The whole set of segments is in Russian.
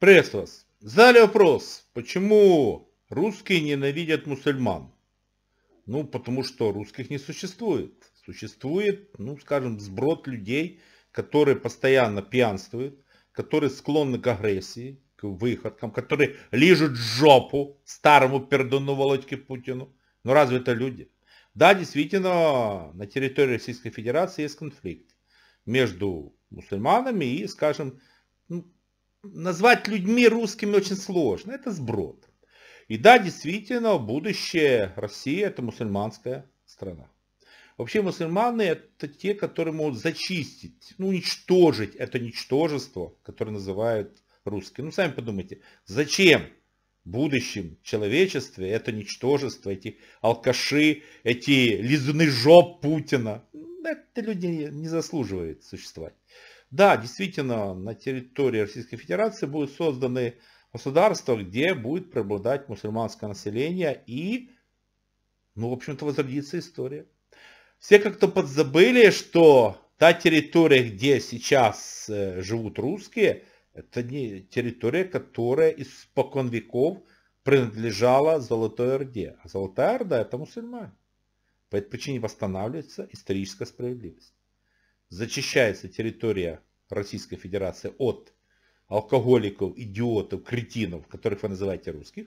Приветствую вас. Задали вопрос, почему русские ненавидят мусульман? Ну, потому что русских не существует. Существует, ну, скажем, сброд людей, которые постоянно пьянствуют, которые склонны к агрессии, к выходкам, которые лижут жопу старому пердуну Володьке Путину. Но ну, разве это люди? Да, действительно, на территории Российской Федерации есть конфликт между мусульманами и, скажем, ну, назвать людьми русскими очень сложно. Это сброд. И да, действительно, будущее России это мусульманская страна. Вообще мусульманы это те, которые могут зачистить, ну, уничтожить это ничтожество, которое называют русские. Ну, сами подумайте, зачем в будущем человечестве это ничтожество, эти алкаши, эти лизуны жоп Путина? Это люди не заслуживают существовать. Да, действительно, на территории Российской Федерации будут созданы государства, где будет преобладать мусульманское население и, ну, в общем-то, возродится история. Все как-то подзабыли, что та территория, где сейчас э, живут русские, это не территория, которая испокон веков принадлежала Золотой Орде. А Золотая Орда – это мусульмане. По этой причине восстанавливается историческая справедливость. Зачищается территория Российской Федерации от алкоголиков, идиотов, кретинов, которых вы называете русских,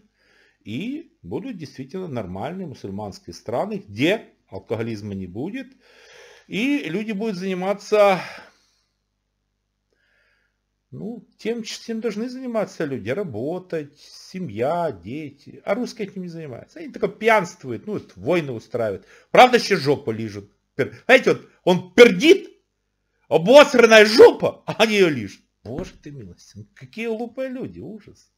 и будут действительно нормальные мусульманские страны, где алкоголизма не будет, и люди будут заниматься ну, тем, чем должны заниматься люди. Работать, семья, дети. А русские этим не занимаются. Они только пьянствуют, ну, войны устраивают. Правда, еще жопу лижут. Знаете, вот он пердит, обосранная жопа, а не ее лишь. Боже ты милостин, какие глупые люди, ужас.